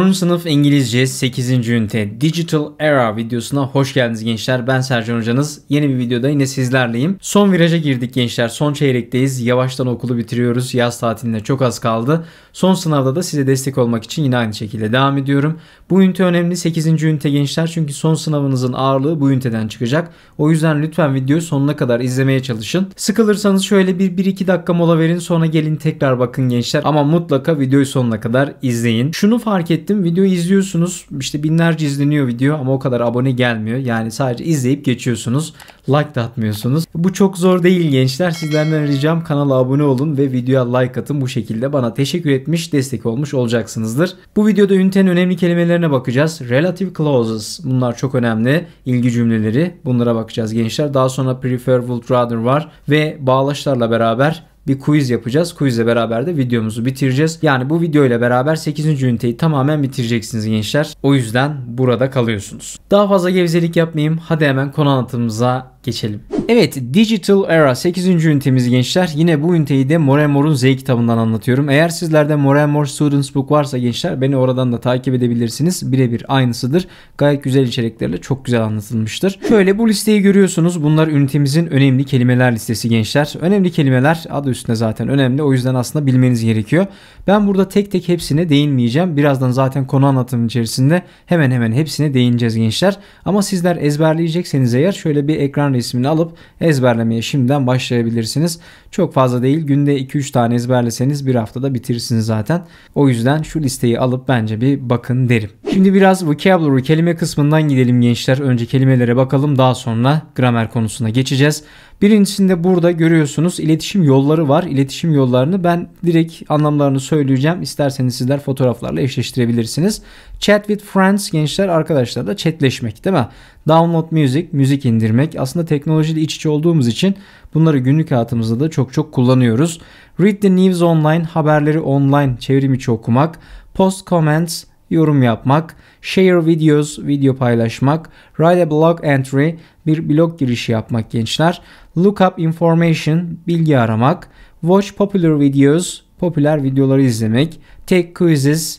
10. sınıf İngilizce 8. ünite Digital Era videosuna hoş geldiniz gençler. Ben Sercan Hocanız. Yeni bir videoda yine sizlerleyim. Son viraja girdik gençler. Son çeyrekteyiz. Yavaştan okulu bitiriyoruz. Yaz tatiline çok az kaldı. Son sınavda da size destek olmak için yine aynı şekilde devam ediyorum. Bu ünite önemli. 8. ünite gençler. Çünkü son sınavınızın ağırlığı bu üniteden çıkacak. O yüzden lütfen videoyu sonuna kadar izlemeye çalışın. Sıkılırsanız şöyle bir 1-2 dakika mola verin. Sonra gelin tekrar bakın gençler. Ama mutlaka videoyu sonuna kadar izleyin. Şunu fark ettim ettim. Videoyu izliyorsunuz. İşte binlerce izleniyor video ama o kadar abone gelmiyor. Yani sadece izleyip geçiyorsunuz. Like da atmıyorsunuz. Bu çok zor değil gençler. Sizlerden ricam kanala abone olun ve videoya like atın. Bu şekilde bana teşekkür etmiş, destek olmuş olacaksınızdır. Bu videoda ünitenin önemli kelimelerine bakacağız. Relative clauses. Bunlar çok önemli. İlgi cümleleri. Bunlara bakacağız gençler. Daha sonra prefer would rather var ve bağlaçlarla beraber bir quiz yapacağız. Quizle beraber de videomuzu bitireceğiz. Yani bu video ile beraber 8. üniteyi tamamen bitireceksiniz gençler. O yüzden burada kalıyorsunuz. Daha fazla gevzelik yapmayayım. Hadi hemen konu anlatımımıza geçelim. Evet Digital Era 8. ünitemiz gençler. Yine bu üniteyi de More More'un Z kitabından anlatıyorum. Eğer sizlerde More More Students Book varsa gençler beni oradan da takip edebilirsiniz. Birebir aynısıdır. Gayet güzel içeriklerle çok güzel anlatılmıştır. Şöyle bu listeyi görüyorsunuz. Bunlar ünitemizin önemli kelimeler listesi gençler. Önemli kelimeler adı üstünde zaten önemli. O yüzden aslında bilmeniz gerekiyor. Ben burada tek tek hepsine değinmeyeceğim. Birazdan zaten konu anlatımın içerisinde hemen hemen hepsine değineceğiz gençler. Ama sizler ezberleyecekseniz eğer şöyle bir ekran sonra ismini alıp ezberlemeye şimdiden başlayabilirsiniz. Çok fazla değil günde 2-3 tane ezberleseniz bir haftada bitirirsiniz zaten. O yüzden şu listeyi alıp bence bir bakın derim. Şimdi biraz vocabulary kelime kısmından gidelim gençler. Önce kelimelere bakalım daha sonra gramer konusuna geçeceğiz. Birincisinde burada görüyorsunuz iletişim yolları var. İletişim yollarını ben direkt anlamlarını söyleyeceğim. İsterseniz sizler fotoğraflarla eşleştirebilirsiniz. Chat with friends gençler arkadaşlarla chatleşmek değil mi? Download music, müzik indirmek. Aslında teknolojiyle iç içe olduğumuz için bunları günlük hayatımızda da çok çok kullanıyoruz. Read the news online, haberleri online çevrim içi okumak. Post comments, yorum yapmak, share videos, video paylaşmak, write a blog entry, bir blog girişi yapmak gençler, look up information, bilgi aramak, watch popular videos, popüler videoları izlemek, take quizzes,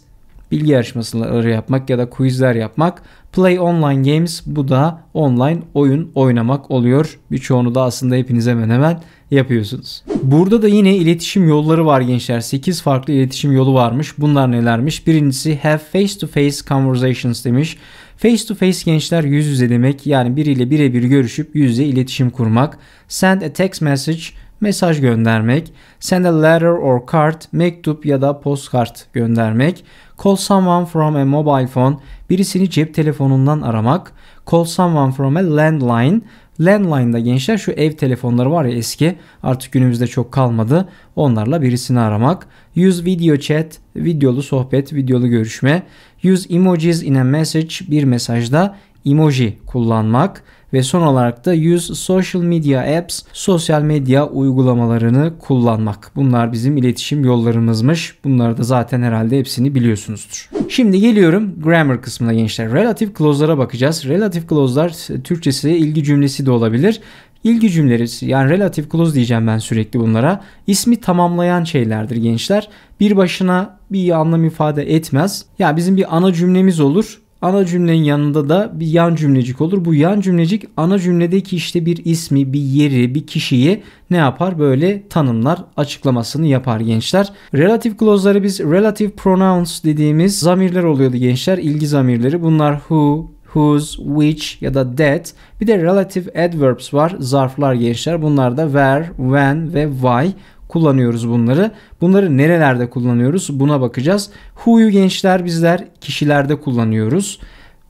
bilgi yarışmaları yapmak ya da quizler yapmak, Play online games bu da online oyun oynamak oluyor. Birçoğunu da aslında hepiniz hemen hemen yapıyorsunuz. Burada da yine iletişim yolları var gençler. 8 farklı iletişim yolu varmış. Bunlar nelermiş? Birincisi have face to face conversations demiş. Face to face gençler yüz yüze demek. Yani biriyle birebir görüşüp yüz yüze iletişim kurmak. Send a text message mesaj göndermek, send a letter or card, mektup ya da postkart göndermek, call someone from a mobile phone, birisini cep telefonundan aramak, call someone from a landline, Landline'da gençler şu ev telefonları var ya eski artık günümüzde çok kalmadı. Onlarla birisini aramak. Use video chat, videolu sohbet, videolu görüşme. Use emojis in a message, bir mesajda emoji kullanmak ve son olarak da use social media apps, sosyal medya uygulamalarını kullanmak. Bunlar bizim iletişim yollarımızmış. Bunları da zaten herhalde hepsini biliyorsunuzdur. Şimdi geliyorum grammar kısmına gençler. Relative clause'lara bakacağız. Relative clause'lar Türkçesi ilgi cümlesi de olabilir. İlgi cümleleri yani relative clause diyeceğim ben sürekli bunlara. İsmi tamamlayan şeylerdir gençler. Bir başına bir anlam ifade etmez. Ya yani bizim bir ana cümlemiz olur Ana cümlenin yanında da bir yan cümlecik olur. Bu yan cümlecik ana cümledeki işte bir ismi, bir yeri, bir kişiyi ne yapar? Böyle tanımlar, açıklamasını yapar gençler. Relative clause'ları biz relative pronouns dediğimiz zamirler oluyordu gençler. İlgi zamirleri. Bunlar who, whose, which ya da that. Bir de relative adverbs var. Zarflar gençler. Bunlar da where, when ve why kullanıyoruz bunları. Bunları nerelerde kullanıyoruz buna bakacağız. Who'yu gençler bizler kişilerde kullanıyoruz.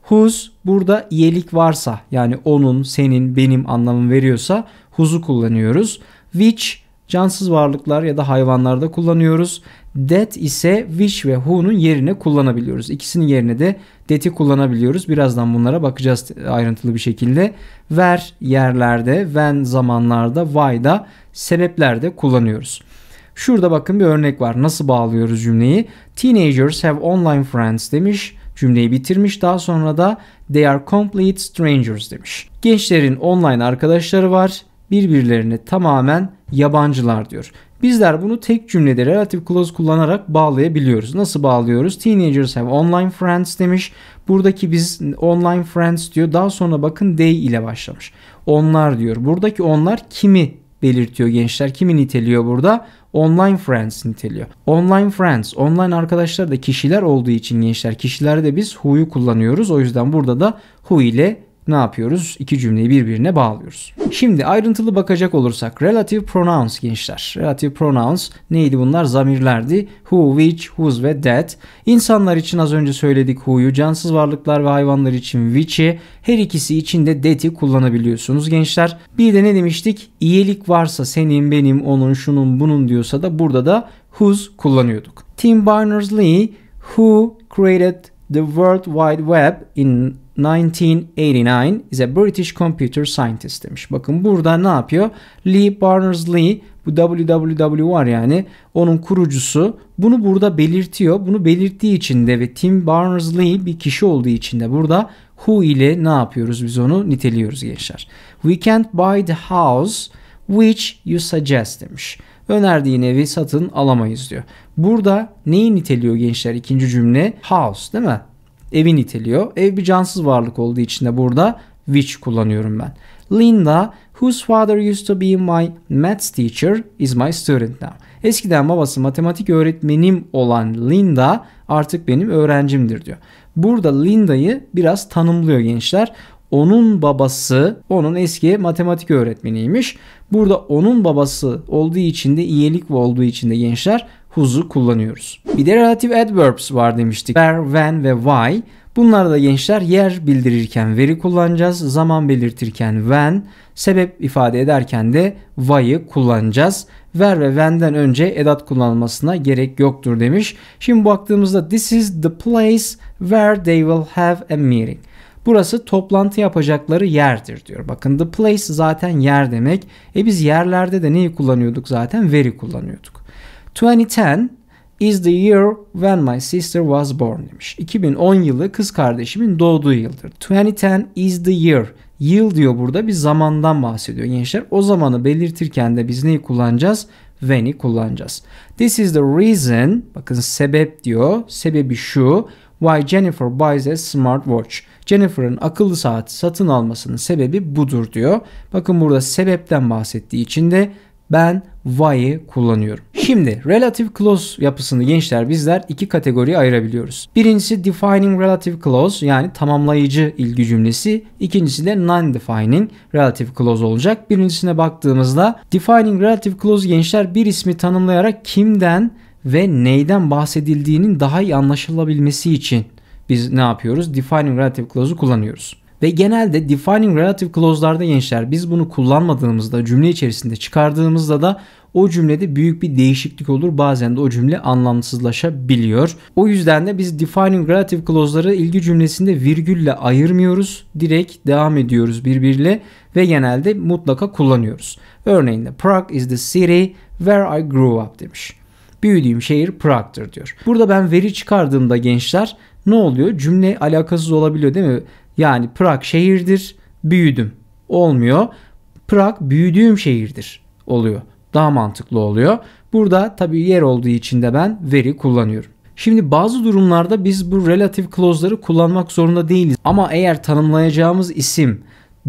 Whose burada iyilik varsa yani onun, senin, benim anlamını veriyorsa whose'u kullanıyoruz. Which cansız varlıklar ya da hayvanlarda kullanıyoruz. Det ise wish ve who'nun yerine kullanabiliyoruz. İkisinin yerine de deti kullanabiliyoruz. Birazdan bunlara bakacağız ayrıntılı bir şekilde. Ver yerlerde, when zamanlarda, why'da, sebeplerde kullanıyoruz. Şurada bakın bir örnek var. Nasıl bağlıyoruz cümleyi? Teenagers have online friends demiş. Cümleyi bitirmiş. Daha sonra da they are complete strangers demiş. Gençlerin online arkadaşları var. Birbirlerini tamamen yabancılar diyor. Bizler bunu tek cümlede relative clause kullanarak bağlayabiliyoruz. Nasıl bağlıyoruz? Teenagers have online friends demiş. Buradaki biz online friends diyor. Daha sonra bakın they ile başlamış. Onlar diyor. Buradaki onlar kimi belirtiyor gençler? Kimi niteliyor burada? Online friends niteliyor. Online friends, online arkadaşlar da kişiler olduğu için gençler. Kişilerde biz who'yu kullanıyoruz. O yüzden burada da who ile ne yapıyoruz? İki cümleyi birbirine bağlıyoruz. Şimdi ayrıntılı bakacak olursak relative pronouns gençler. Relative pronouns neydi bunlar? Zamirlerdi. Who, which, whose ve that. İnsanlar için az önce söyledik who'yu, cansız varlıklar ve hayvanlar için which'i, her ikisi için de that'i kullanabiliyorsunuz gençler. Bir de ne demiştik? İyilik varsa senin, benim, onun, şunun, bunun diyorsa da burada da whose kullanıyorduk. Tim Berners-Lee who created the World Wide Web in 1989 is a British computer scientist demiş. Bakın burada ne yapıyor? Lee Barnes lee bu WWW var yani onun kurucusu bunu burada belirtiyor. Bunu belirttiği için de ve Tim Barnes lee bir kişi olduğu için de burada who ile ne yapıyoruz biz onu niteliyoruz gençler. We can't buy the house which you suggest demiş. Önerdiğin evi satın alamayız diyor. Burada neyi niteliyor gençler ikinci cümle? House değil mi? evi niteliyor. Ev bir cansız varlık olduğu için de burada which kullanıyorum ben. Linda, whose father used to be my maths teacher, is my student now. Eskiden babası matematik öğretmenim olan Linda artık benim öğrencimdir diyor. Burada Linda'yı biraz tanımlıyor gençler. Onun babası onun eski matematik öğretmeniymiş. Burada onun babası olduğu için de iyilik olduğu için de gençler who's'u kullanıyoruz. Bir de relative adverbs var demiştik. Where, when ve why. Bunlarda gençler yer bildirirken veri kullanacağız. Zaman belirtirken when, sebep ifade ederken de why'ı kullanacağız. Where ve when'den önce edat kullanılmasına gerek yoktur demiş. Şimdi baktığımızda this is the place where they will have a meeting. Burası toplantı yapacakları yerdir diyor. Bakın the place zaten yer demek. E biz yerlerde de neyi kullanıyorduk zaten? Veri kullanıyorduk. 2010 is the year when my sister was born demiş. 2010 yılı kız kardeşimin doğduğu yıldır. 2010 is the year. Yıl diyor burada bir zamandan bahsediyor gençler. O zamanı belirtirken de biz neyi kullanacağız? When'i kullanacağız. This is the reason, bakın sebep diyor. Sebebi şu. Why Jennifer buys a smart watch. Jennifer'ın akıllı saati satın almasının sebebi budur diyor. Bakın burada sebepten bahsettiği için de ben why'ı kullanıyorum. Şimdi relative clause yapısını gençler bizler iki kategoriye ayırabiliyoruz. Birincisi defining relative clause yani tamamlayıcı ilgi cümlesi. İkincisi de non-defining relative clause olacak. Birincisine baktığımızda defining relative clause gençler bir ismi tanımlayarak kimden ve neyden bahsedildiğinin daha iyi anlaşılabilmesi için biz ne yapıyoruz? Defining relative clause'u kullanıyoruz. Ve genelde defining relative clause'larda gençler biz bunu kullanmadığımızda cümle içerisinde çıkardığımızda da o cümlede büyük bir değişiklik olur. Bazen de o cümle anlamsızlaşabiliyor. O yüzden de biz defining relative clause'ları ilgi cümlesinde virgülle ayırmıyoruz. Direkt devam ediyoruz birbiriyle ve genelde mutlaka kullanıyoruz. Örneğin de Prague is the city where I grew up demiş. Büyüdüğüm şehir Prague'dır diyor. Burada ben veri çıkardığımda gençler ne oluyor? Cümle alakasız olabiliyor değil mi? Yani Prag şehirdir, büyüdüm. Olmuyor. Prag büyüdüğüm şehirdir oluyor. Daha mantıklı oluyor. Burada tabii yer olduğu için de ben veri kullanıyorum. Şimdi bazı durumlarda biz bu relative clause'ları kullanmak zorunda değiliz. Ama eğer tanımlayacağımız isim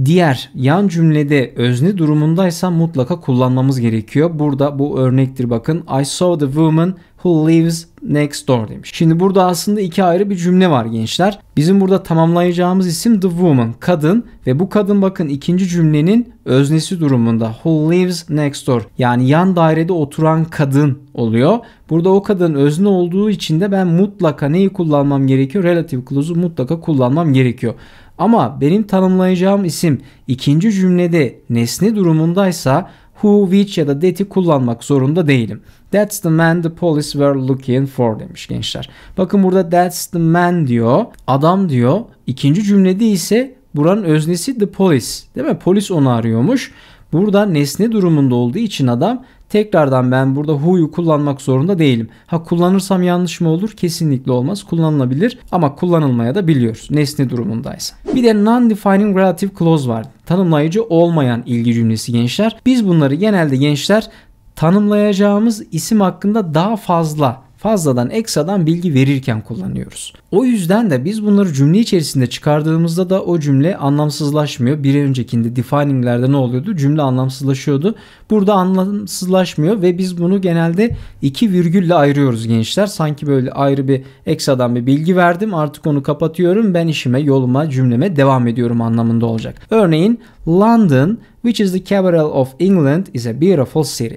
diğer yan cümlede özne durumundaysa mutlaka kullanmamız gerekiyor. Burada bu örnektir bakın. I saw the woman who lives next door demiş. Şimdi burada aslında iki ayrı bir cümle var gençler. Bizim burada tamamlayacağımız isim the woman, kadın ve bu kadın bakın ikinci cümlenin öznesi durumunda who lives next door yani yan dairede oturan kadın oluyor. Burada o kadın özne olduğu için de ben mutlaka neyi kullanmam gerekiyor? Relative clause'u mutlaka kullanmam gerekiyor. Ama benim tanımlayacağım isim ikinci cümlede nesne durumundaysa who, which ya da that'i kullanmak zorunda değilim. That's the man the police were looking for demiş gençler. Bakın burada that's the man diyor, adam diyor. İkinci cümlede ise buranın öznesi the police değil mi? Polis onu arıyormuş. Burada nesne durumunda olduğu için adam Tekrardan ben burada who'yu kullanmak zorunda değilim. Ha kullanırsam yanlış mı olur? Kesinlikle olmaz. Kullanılabilir ama kullanılmaya da biliyoruz nesne durumundaysa. Bir de non-defining relative clause var. Tanımlayıcı olmayan ilgi cümlesi gençler. Biz bunları genelde gençler tanımlayacağımız isim hakkında daha fazla fazladan ekstradan bilgi verirken kullanıyoruz. O yüzden de biz bunları cümle içerisinde çıkardığımızda da o cümle anlamsızlaşmıyor. Bir öncekinde defininglerde ne oluyordu? Cümle anlamsızlaşıyordu. Burada anlamsızlaşmıyor ve biz bunu genelde iki virgülle ayırıyoruz gençler. Sanki böyle ayrı bir ekstradan bir bilgi verdim artık onu kapatıyorum. Ben işime, yoluma, cümleme devam ediyorum anlamında olacak. Örneğin London which is the capital of England is a beautiful city.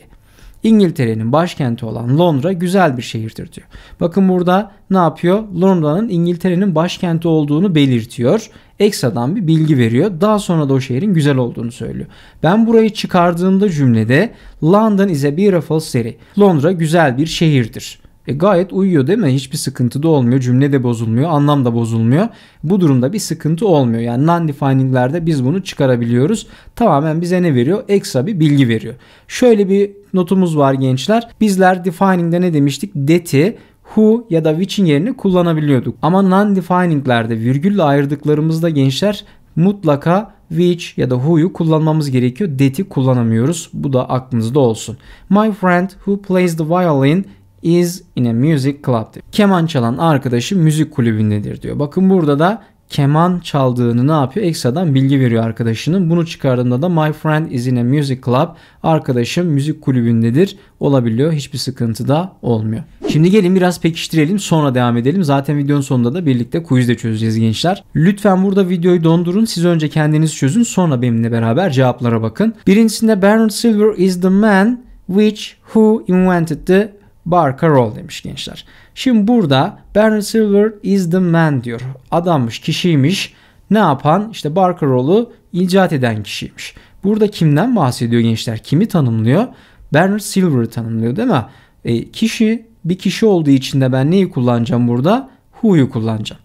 İngiltere'nin başkenti olan Londra güzel bir şehirdir diyor. Bakın burada ne yapıyor? Londra'nın İngiltere'nin başkenti olduğunu belirtiyor. Ekstradan bir bilgi veriyor. Daha sonra da o şehrin güzel olduğunu söylüyor. Ben burayı çıkardığımda cümlede London is a beautiful city. Londra güzel bir şehirdir e gayet uyuyor değil mi? Hiçbir sıkıntı da olmuyor. Cümle de bozulmuyor. Anlam da bozulmuyor. Bu durumda bir sıkıntı olmuyor. Yani non-defininglerde biz bunu çıkarabiliyoruz. Tamamen bize ne veriyor? Ekstra bir bilgi veriyor. Şöyle bir notumuz var gençler. Bizler defining'de ne demiştik? Deti who ya da which'in yerini kullanabiliyorduk. Ama non-defininglerde virgülle ayırdıklarımızda gençler mutlaka which ya da who'yu kullanmamız gerekiyor. That'i kullanamıyoruz. Bu da aklınızda olsun. My friend who plays the violin is in a music club diyor. Keman çalan arkadaşı müzik kulübündedir diyor. Bakın burada da keman çaldığını ne yapıyor? Ekstradan bilgi veriyor arkadaşının. Bunu çıkardığında da my friend is in a music club. Arkadaşım müzik kulübündedir olabiliyor. Hiçbir sıkıntı da olmuyor. Şimdi gelin biraz pekiştirelim sonra devam edelim. Zaten videonun sonunda da birlikte quiz de çözeceğiz gençler. Lütfen burada videoyu dondurun. Siz önce kendiniz çözün sonra benimle beraber cevaplara bakın. Birincisinde Bernard Silver is the man which who invented the Barca Roll demiş gençler. Şimdi burada Bernard Silver is the man diyor. Adammış, kişiymiş. Ne yapan? İşte Barker Roll'u icat eden kişiymiş. Burada kimden bahsediyor gençler? Kimi tanımlıyor? Bernard Silver'ı tanımlıyor değil mi? E, kişi bir kişi olduğu için de ben neyi kullanacağım burada? Who'yu kullanacağım.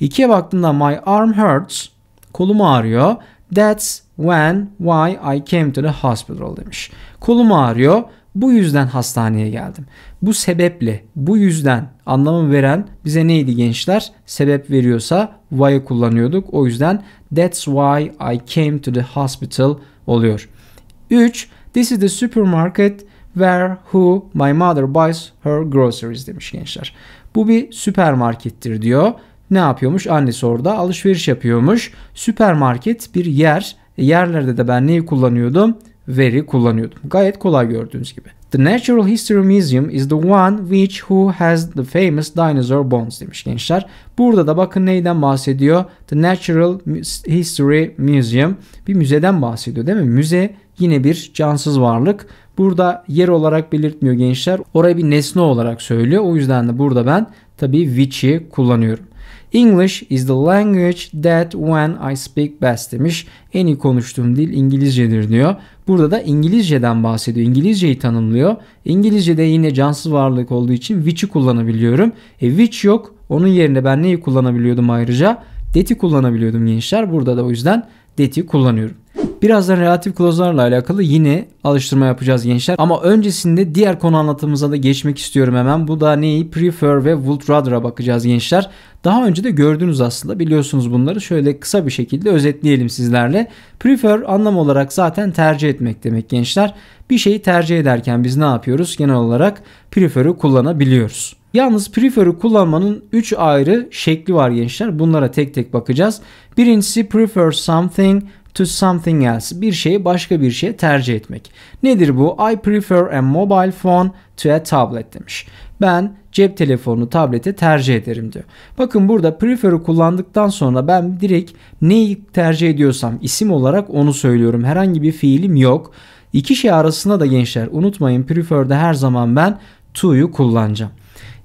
İkiye baktığımda my arm hurts. Kolum ağrıyor. That's when why I came to the hospital demiş. Kolum ağrıyor. Bu yüzden hastaneye geldim. Bu sebeple, bu yüzden anlamı veren bize neydi gençler? Sebep veriyorsa why'ı kullanıyorduk. O yüzden that's why I came to the hospital oluyor. 3. This is the supermarket where who my mother buys her groceries demiş gençler. Bu bir süpermarkettir diyor. Ne yapıyormuş? Annesi orada alışveriş yapıyormuş. Süpermarket bir yer. E, yerlerde de ben neyi kullanıyordum? veri kullanıyordum. Gayet kolay gördüğünüz gibi. The Natural History Museum is the one which who has the famous dinosaur bones demiş gençler. Burada da bakın neyden bahsediyor? The Natural History Museum bir müzeden bahsediyor değil mi? Müze yine bir cansız varlık. Burada yer olarak belirtmiyor gençler. Orayı bir nesne olarak söylüyor. O yüzden de burada ben tabii which'i kullanıyorum. English is the language that when I speak best demiş. En iyi konuştuğum dil İngilizcedir diyor. Burada da İngilizceden bahsediyor. İngilizceyi tanımlıyor. İngilizce'de yine cansız varlık olduğu için which'i kullanabiliyorum. E which yok. Onun yerine ben neyi kullanabiliyordum ayrıca? That'i kullanabiliyordum gençler. Burada da o yüzden that'i kullanıyorum. Birazdan relatif clause'larla alakalı yine alıştırma yapacağız gençler. Ama öncesinde diğer konu anlatımıza da geçmek istiyorum hemen. Bu da neyi? Prefer ve would rather'a bakacağız gençler. Daha önce de gördünüz aslında biliyorsunuz bunları. Şöyle kısa bir şekilde özetleyelim sizlerle. Prefer anlam olarak zaten tercih etmek demek gençler. Bir şeyi tercih ederken biz ne yapıyoruz? Genel olarak prefer'ı kullanabiliyoruz. Yalnız prefer'ı kullanmanın 3 ayrı şekli var gençler. Bunlara tek tek bakacağız. Birincisi prefer something to something else. Bir şeyi başka bir şeye tercih etmek. Nedir bu? I prefer a mobile phone to a tablet demiş. Ben cep telefonunu tablete tercih ederim diyor. Bakın burada prefer'ı kullandıktan sonra ben direkt neyi tercih ediyorsam isim olarak onu söylüyorum. Herhangi bir fiilim yok. İki şey arasında da gençler unutmayın prefer'de her zaman ben to'yu kullanacağım.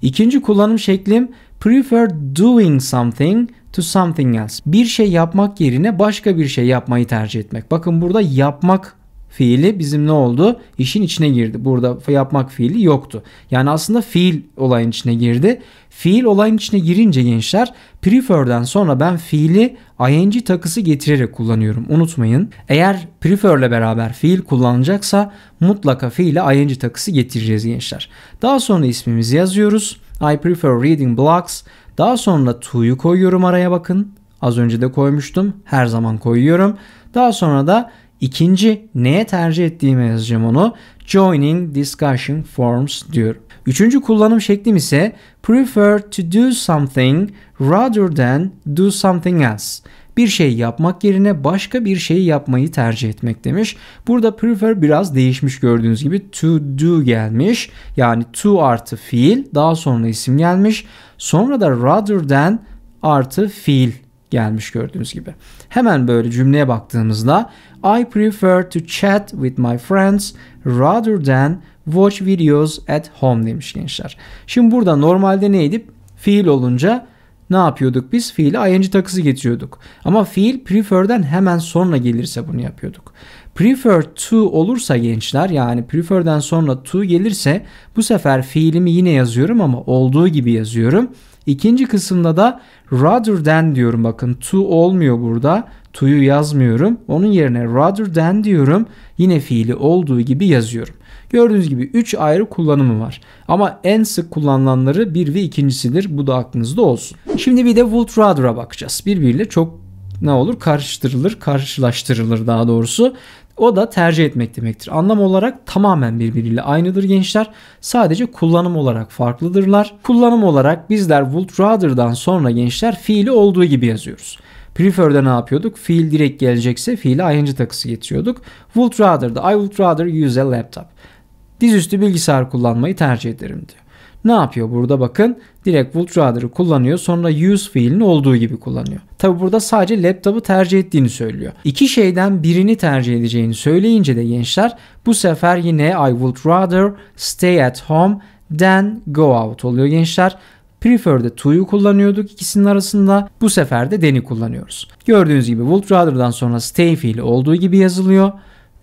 İkinci kullanım şeklim prefer doing something to something else. Bir şey yapmak yerine başka bir şey yapmayı tercih etmek. Bakın burada yapmak fiili bizim ne oldu? İşin içine girdi. Burada yapmak fiili yoktu. Yani aslında fiil olayın içine girdi. Fiil olayın içine girince gençler prefer'den sonra ben fiili ing takısı getirerek kullanıyorum. Unutmayın. Eğer prefer'le beraber fiil kullanacaksa mutlaka fiili ing takısı getireceğiz gençler. Daha sonra ismimizi yazıyoruz. I prefer reading blogs daha sonra tuyu koyuyorum araya bakın. Az önce de koymuştum. Her zaman koyuyorum. Daha sonra da ikinci neye tercih ettiğimi yazacağım onu. Joining discussion forms diyor. Üçüncü kullanım şeklim ise prefer to do something rather than do something else bir şey yapmak yerine başka bir şey yapmayı tercih etmek demiş. Burada prefer biraz değişmiş gördüğünüz gibi to do gelmiş. Yani to artı fiil daha sonra isim gelmiş. Sonra da rather than artı fiil gelmiş gördüğünüz gibi. Hemen böyle cümleye baktığımızda I prefer to chat with my friends rather than watch videos at home demiş gençler. Şimdi burada normalde neydi? Fiil olunca ne yapıyorduk biz? Fiile ing takısı getiriyorduk. Ama fiil prefer'den hemen sonra gelirse bunu yapıyorduk. Prefer to olursa gençler yani prefer'den sonra to gelirse bu sefer fiilimi yine yazıyorum ama olduğu gibi yazıyorum. İkinci kısımda da rather than diyorum bakın to olmuyor burada. To'yu yazmıyorum. Onun yerine rather than diyorum. Yine fiili olduğu gibi yazıyorum. Gördüğünüz gibi 3 ayrı kullanımı var. Ama en sık kullanılanları bir ve ikincisidir. Bu da aklınızda olsun. Şimdi bir de Would Rather'a bakacağız. Birbiriyle çok ne olur karıştırılır, karşılaştırılır daha doğrusu. O da tercih etmek demektir. Anlam olarak tamamen birbiriyle aynıdır gençler. Sadece kullanım olarak farklıdırlar. Kullanım olarak bizler would rather'dan sonra gençler fiili olduğu gibi yazıyoruz. Prefer'de ne yapıyorduk? Fiil direkt gelecekse fiile ing takısı getiriyorduk. Would rather'da I would rather use a laptop dizüstü bilgisayar kullanmayı tercih ederim diyor. Ne yapıyor burada bakın? Direkt Wood Rider'ı kullanıyor sonra use fiilini olduğu gibi kullanıyor. Tabi burada sadece laptopu tercih ettiğini söylüyor. İki şeyden birini tercih edeceğini söyleyince de gençler bu sefer yine I would rather stay at home than go out oluyor gençler. Prefer'de to'yu kullanıyorduk ikisinin arasında. Bu sefer de deni kullanıyoruz. Gördüğünüz gibi would rather'dan sonra stay fiili olduğu gibi yazılıyor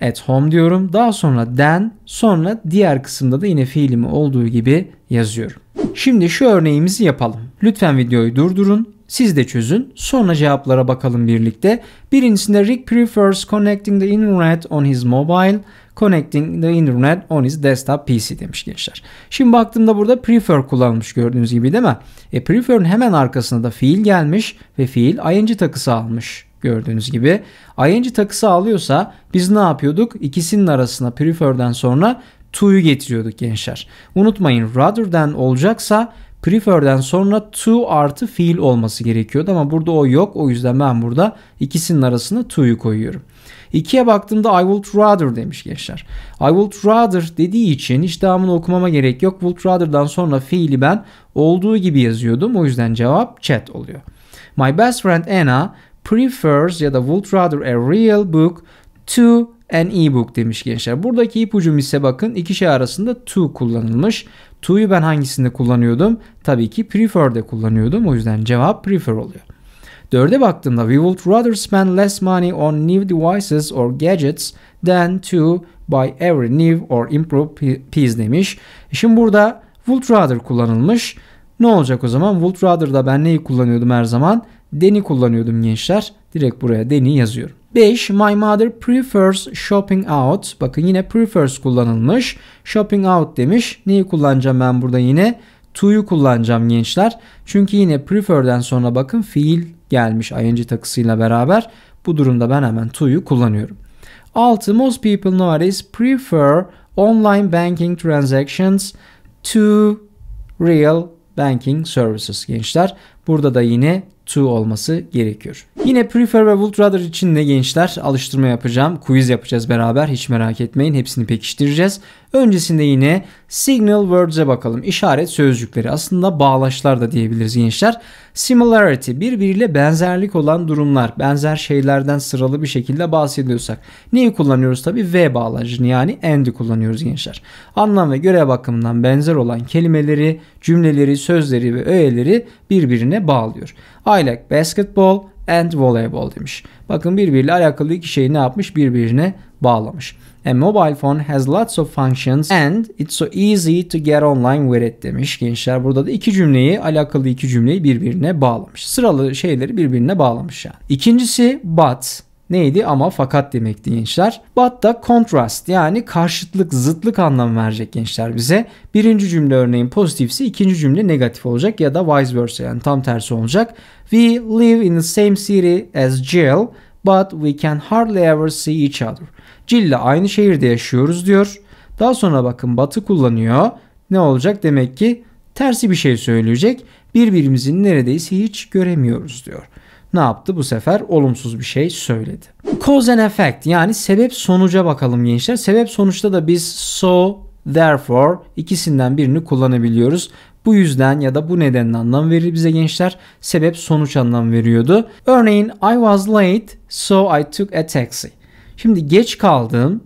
at home diyorum. Daha sonra then sonra diğer kısımda da yine fiilimi olduğu gibi yazıyorum. Şimdi şu örneğimizi yapalım. Lütfen videoyu durdurun. Siz de çözün. Sonra cevaplara bakalım birlikte. Birincisinde Rick prefers connecting the internet on his mobile, connecting the internet on his desktop PC demiş gençler. Şimdi baktığımda burada prefer kullanılmış gördüğünüz gibi değil mi? E prefer'ın hemen arkasına da fiil gelmiş ve fiil ing takısı almış. Gördüğünüz gibi ing takısı alıyorsa biz ne yapıyorduk? İkisinin arasına prefer'den sonra to'yu getiriyorduk gençler. Unutmayın rather than olacaksa prefer'den sonra to artı fiil olması gerekiyordu ama burada o yok. O yüzden ben burada ikisinin arasına to'yu koyuyorum. İkiye baktığımda I would rather demiş gençler. I would rather dediği için hiç devamını okumama gerek yok. Would rather'dan sonra fiili ben olduğu gibi yazıyordum. O yüzden cevap chat oluyor. My best friend Anna prefers ya da would rather a real book to an e-book demiş gençler. Buradaki ipucum ise bakın iki şey arasında to kullanılmış. To'yu ben hangisinde kullanıyordum? Tabii ki prefer'de kullanıyordum. O yüzden cevap prefer oluyor. Dörde baktığımda we would rather spend less money on new devices or gadgets than to buy every new or improved piece demiş. E şimdi burada would rather kullanılmış. Ne olacak o zaman? Would rather'da ben neyi kullanıyordum her zaman? Deni kullanıyordum gençler. Direkt buraya Deni yazıyorum. 5. My mother prefers shopping out. Bakın yine prefers kullanılmış. Shopping out demiş. Neyi kullanacağım ben burada yine? To'yu kullanacağım gençler. Çünkü yine prefer'den sonra bakın fiil gelmiş ing takısıyla beraber. Bu durumda ben hemen to'yu kullanıyorum. 6. Most people nowadays prefer online banking transactions to real banking services gençler. Burada da yine to olması gerekiyor. Yine prefer ve would rather için de gençler alıştırma yapacağım. Quiz yapacağız beraber hiç merak etmeyin. Hepsini pekiştireceğiz. Öncesinde yine signal words'e bakalım. İşaret sözcükleri aslında bağlaçlar da diyebiliriz gençler. Similarity birbiriyle benzerlik olan durumlar, benzer şeylerden sıralı bir şekilde bahsediyorsak neyi kullanıyoruz tabi? V bağlacını yani and'i kullanıyoruz gençler. Anlam ve görev bakımından benzer olan kelimeleri, cümleleri, sözleri ve öğeleri birbirine bağlıyor. I like basketball and volleyball demiş. Bakın birbiriyle alakalı iki şeyi ne yapmış? Birbirine bağlamış. A mobile phone has lots of functions and it's so easy to get online with it demiş gençler. Burada da iki cümleyi alakalı iki cümleyi birbirine bağlamış. Sıralı şeyleri birbirine bağlamış yani. İkincisi but neydi ama fakat demekti gençler. But da contrast yani karşıtlık, zıtlık anlamı verecek gençler bize. Birinci cümle örneğin pozitifse ikinci cümle negatif olacak ya da vice versa yani tam tersi olacak. We live in the same city as Jill but we can hardly ever see each other. Jill aynı şehirde yaşıyoruz diyor. Daha sonra bakın batı kullanıyor. Ne olacak? Demek ki tersi bir şey söyleyecek. Birbirimizin neredeyse hiç göremiyoruz diyor. Ne yaptı? Bu sefer olumsuz bir şey söyledi. Cause and effect yani sebep sonuca bakalım gençler. Sebep sonuçta da biz so, therefore ikisinden birini kullanabiliyoruz. Bu yüzden ya da bu nedenle anlam verir bize gençler. Sebep sonuç anlam veriyordu. Örneğin I was late so I took a taxi. Şimdi geç kaldım.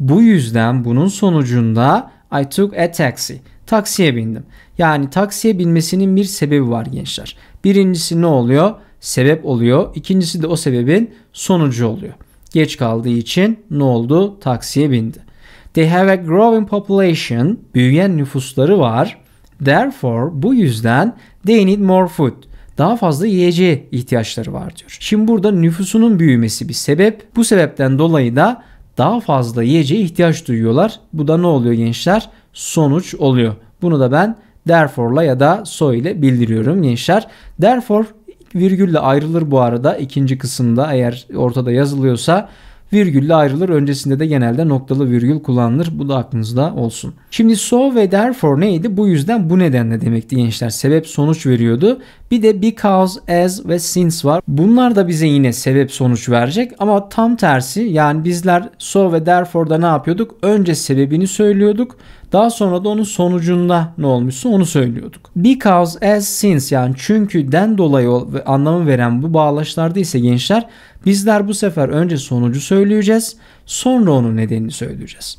Bu yüzden bunun sonucunda I took a taxi. Taksiye bindim. Yani taksiye binmesinin bir sebebi var gençler. Birincisi ne oluyor? Sebep oluyor. İkincisi de o sebebin sonucu oluyor. Geç kaldığı için ne oldu? Taksiye bindi. They have a growing population. Büyüyen nüfusları var. Therefore bu yüzden they need more food. Daha fazla yiyeceğe ihtiyaçları var diyor. Şimdi burada nüfusunun büyümesi bir sebep. Bu sebepten dolayı da daha fazla yiyeceğe ihtiyaç duyuyorlar. Bu da ne oluyor gençler? Sonuç oluyor. Bunu da ben therefore'la ya da so ile bildiriyorum gençler. Therefore virgülle ayrılır bu arada ikinci kısımda eğer ortada yazılıyorsa virgülle ayrılır. Öncesinde de genelde noktalı virgül kullanılır. Bu da aklınızda olsun. Şimdi so ve therefore neydi? Bu yüzden bu nedenle demekti gençler. Sebep sonuç veriyordu. Bir de because, as ve since var. Bunlar da bize yine sebep sonuç verecek ama tam tersi yani bizler so ve therefore'da ne yapıyorduk? Önce sebebini söylüyorduk. Daha sonra da onun sonucunda ne olmuşsa onu söylüyorduk. Because as since yani çünkü den dolayı anlamı veren bu bağlaçlarda ise gençler bizler bu sefer önce sonucu söyleyeceğiz sonra onun nedenini söyleyeceğiz.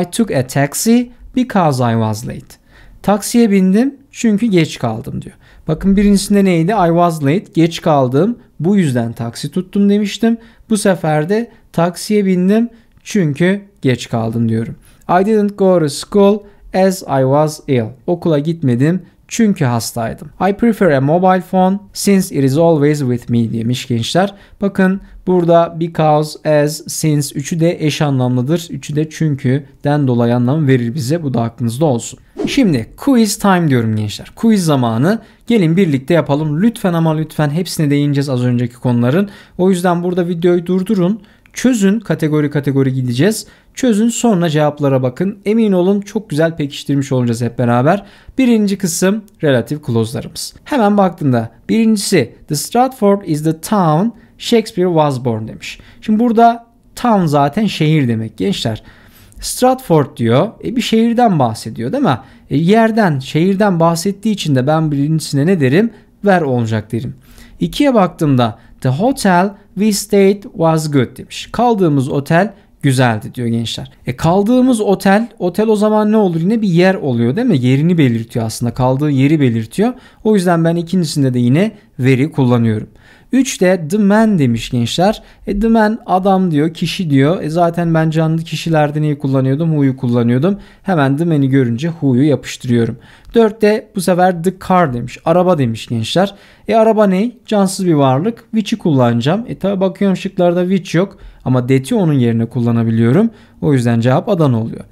I took a taxi because I was late. Taksiye bindim çünkü geç kaldım diyor. Bakın birincisinde neydi? I was late, geç kaldım. Bu yüzden taksi tuttum demiştim. Bu sefer de taksiye bindim çünkü geç kaldım diyorum. I didn't go to school as I was ill. Okula gitmedim çünkü hastaydım. I prefer a mobile phone since it is always with me demiş gençler. Bakın burada because, as, since üçü de eş anlamlıdır. Üçü de çünkü den dolayı anlam verir bize. Bu da aklınızda olsun. Şimdi quiz time diyorum gençler. Quiz zamanı. Gelin birlikte yapalım. Lütfen ama lütfen hepsine değineceğiz az önceki konuların. O yüzden burada videoyu durdurun. Çözün kategori kategori gideceğiz. Çözün sonra cevaplara bakın. Emin olun çok güzel pekiştirmiş olacağız hep beraber. Birinci kısım relative clause'larımız. Hemen baktığında birincisi The Stratford is the town Shakespeare was born demiş. Şimdi burada town zaten şehir demek gençler. Stratford diyor. E bir şehirden bahsediyor değil mi? E yerden, şehirden bahsettiği için de ben birincisine ne derim? Ver olacak derim. İkiye baktığımda The hotel we stayed was good demiş. Kaldığımız otel güzeldi diyor gençler. E kaldığımız otel, otel o zaman ne olur yine bir yer oluyor değil mi? Yerini belirtiyor aslında kaldığı yeri belirtiyor. O yüzden ben ikincisinde de yine veri kullanıyorum. 3 de the man demiş gençler. E, the man adam diyor, kişi diyor. E, zaten ben canlı kişilerde neyi kullanıyordum? Who'yu kullanıyordum. Hemen the man'i görünce who'yu yapıştırıyorum. 4 de bu sefer the car demiş. Araba demiş gençler. E araba ne? Cansız bir varlık. Which'i kullanacağım. E tabi bakıyorum şıklarda which yok. Ama that'i onun yerine kullanabiliyorum. O yüzden cevap adam oluyor.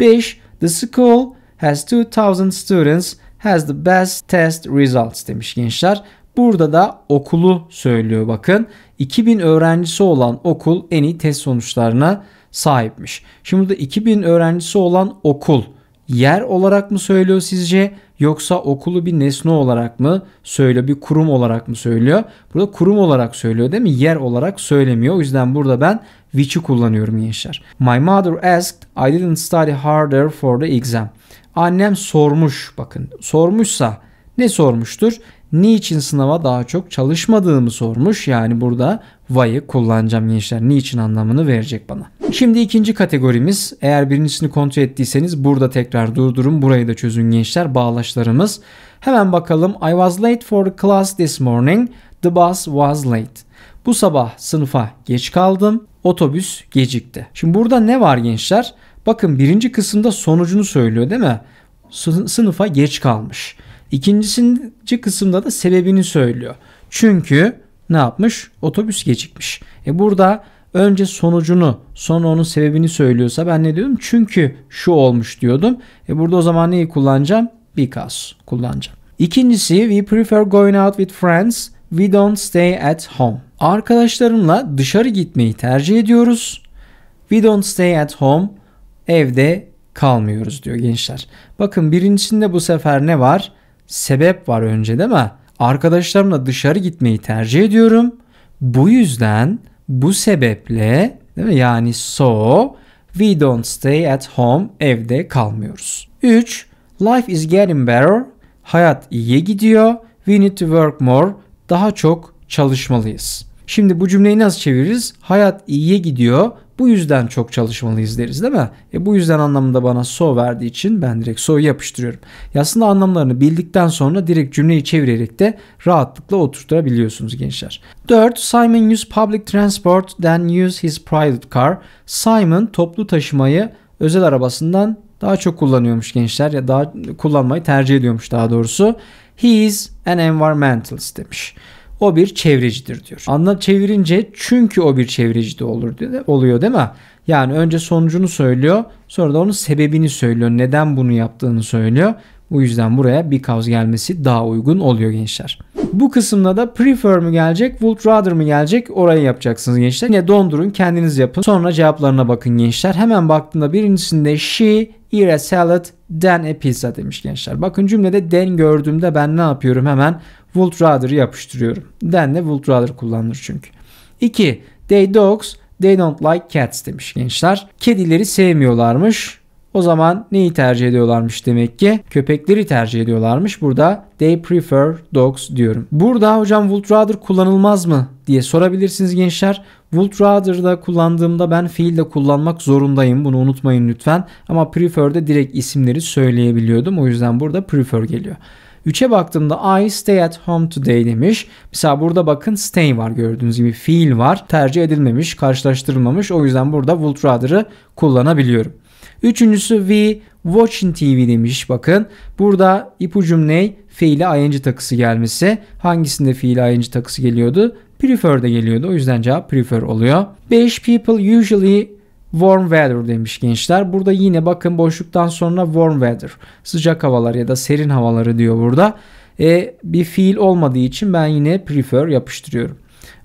5. The school has 2000 students has the best test results demiş gençler. Burada da okulu söylüyor bakın. 2000 öğrencisi olan okul en iyi test sonuçlarına sahipmiş. Şimdi burada 2000 öğrencisi olan okul yer olarak mı söylüyor sizce yoksa okulu bir nesne olarak mı söylüyor bir kurum olarak mı söylüyor? Burada kurum olarak söylüyor değil mi? Yer olarak söylemiyor. O yüzden burada ben which'i kullanıyorum gençler. My mother asked I didn't study harder for the exam. Annem sormuş bakın sormuşsa ne sormuştur? niçin sınava daha çok çalışmadığımı sormuş. Yani burada why'ı kullanacağım gençler. Niçin anlamını verecek bana. Şimdi ikinci kategorimiz eğer birincisini kontrol ettiyseniz burada tekrar durdurun. Burayı da çözün gençler bağlaçlarımız. Hemen bakalım. I was late for class this morning. The bus was late. Bu sabah sınıfa geç kaldım. Otobüs gecikti. Şimdi burada ne var gençler? Bakın birinci kısımda sonucunu söylüyor değil mi? Sınıfa geç kalmış. İkinci kısımda da sebebini söylüyor. Çünkü ne yapmış? Otobüs gecikmiş. E burada önce sonucunu sonra onun sebebini söylüyorsa ben ne diyordum? Çünkü şu olmuş diyordum. E burada o zaman neyi kullanacağım? Because kullanacağım. İkincisi we prefer going out with friends. We don't stay at home. Arkadaşlarımla dışarı gitmeyi tercih ediyoruz. We don't stay at home. Evde kalmıyoruz diyor gençler. Bakın birincisinde bu sefer ne var? sebep var önce değil mi? Arkadaşlarımla dışarı gitmeyi tercih ediyorum. Bu yüzden bu sebeple değil mi? yani so we don't stay at home evde kalmıyoruz. 3. Life is getting better. Hayat iyiye gidiyor. We need to work more. Daha çok çalışmalıyız. Şimdi bu cümleyi nasıl çeviririz? Hayat iyiye gidiyor. Bu yüzden çok çalışmalıyız deriz değil mi? E bu yüzden anlamında bana so verdiği için ben direkt so'yu yapıştırıyorum. E aslında anlamlarını bildikten sonra direkt cümleyi çevirerek de rahatlıkla oturtabiliyorsunuz gençler. 4. Simon used public transport then used his private car. Simon toplu taşımayı özel arabasından daha çok kullanıyormuş gençler ya daha kullanmayı tercih ediyormuş daha doğrusu. He is an environmentalist demiş o bir çevrecidir diyor. Anlat çevirince çünkü o bir çevreci de olur dedi, oluyor değil mi? Yani önce sonucunu söylüyor sonra da onun sebebini söylüyor. Neden bunu yaptığını söylüyor. Bu yüzden buraya bir kavz gelmesi daha uygun oluyor gençler. Bu kısımda da prefer mi gelecek, would rather mı gelecek orayı yapacaksınız gençler. Yine dondurun kendiniz yapın. Sonra cevaplarına bakın gençler. Hemen baktığında birincisinde she eat a salad then a pizza demiş gençler. Bakın cümlede den gördüğümde ben ne yapıyorum hemen would rather'ı yapıştırıyorum. Then'le would rather kullanılır çünkü. 2. They dogs, they don't like cats demiş gençler. Kedileri sevmiyorlarmış. O zaman neyi tercih ediyorlarmış demek ki? Köpekleri tercih ediyorlarmış. Burada they prefer dogs diyorum. Burada hocam would rather kullanılmaz mı diye sorabilirsiniz gençler. Would rather'da kullandığımda ben fiilde kullanmak zorundayım. Bunu unutmayın lütfen. Ama prefer'de direkt isimleri söyleyebiliyordum. O yüzden burada prefer geliyor. 3'e baktığımda I stay at home today demiş. Mesela burada bakın stay var gördüğünüz gibi fiil var. Tercih edilmemiş, karşılaştırılmamış. O yüzden burada would rather'ı kullanabiliyorum. Üçüncüsü we watching TV demiş bakın. Burada ipucum ne? Fiili ing takısı gelmesi. Hangisinde fiili ing takısı geliyordu? Prefer de geliyordu. O yüzden cevap prefer oluyor. 5 people usually Warm weather demiş gençler. Burada yine bakın boşluktan sonra warm weather. Sıcak havalar ya da serin havaları diyor burada. E, bir fiil olmadığı için ben yine prefer yapıştırıyorum.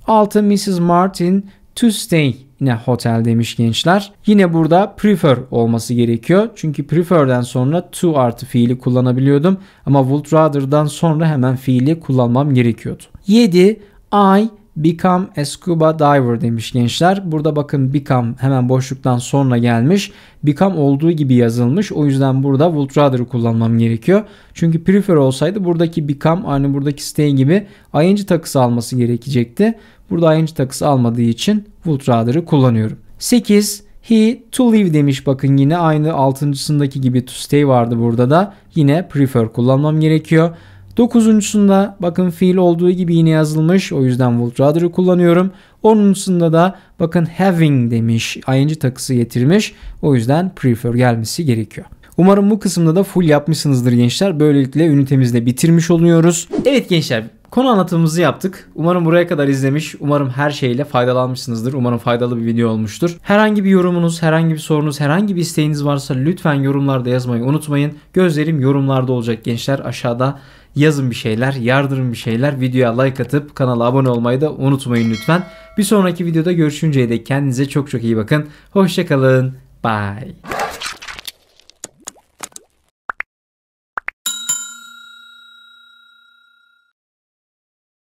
Altı Mrs. Martin to stay in hotel demiş gençler. Yine burada prefer olması gerekiyor. Çünkü prefer'den sonra to artı fiili kullanabiliyordum. Ama would rather'dan sonra hemen fiili kullanmam gerekiyordu. 7. I Become a scuba diver demiş gençler. Burada bakın become hemen boşluktan sonra gelmiş. Become olduğu gibi yazılmış. O yüzden burada would rather'ı kullanmam gerekiyor. Çünkü prefer olsaydı buradaki become aynı buradaki stay gibi ing takısı alması gerekecekti. Burada ing takısı almadığı için would rather'ı kullanıyorum. 8. He to live demiş bakın yine aynı altıncısındaki gibi to stay vardı burada da. Yine prefer kullanmam gerekiyor. Dokuzuncusunda bakın fiil olduğu gibi yine yazılmış. O yüzden would rather'ı kullanıyorum. Onuncusunda da bakın having demiş. ING takısı getirmiş. O yüzden prefer gelmesi gerekiyor. Umarım bu kısımda da full yapmışsınızdır gençler. Böylelikle ünitemizde bitirmiş oluyoruz. Evet gençler Konu anlatımımızı yaptık. Umarım buraya kadar izlemiş, umarım her şeyle faydalanmışsınızdır. Umarım faydalı bir video olmuştur. Herhangi bir yorumunuz, herhangi bir sorunuz, herhangi bir isteğiniz varsa lütfen yorumlarda yazmayı unutmayın. Gözlerim yorumlarda olacak gençler. Aşağıda yazın bir şeyler, yardırın bir şeyler, videoya like atıp kanala abone olmayı da unutmayın lütfen. Bir sonraki videoda görüşünceye dek kendinize çok çok iyi bakın. Hoşçakalın. Bye.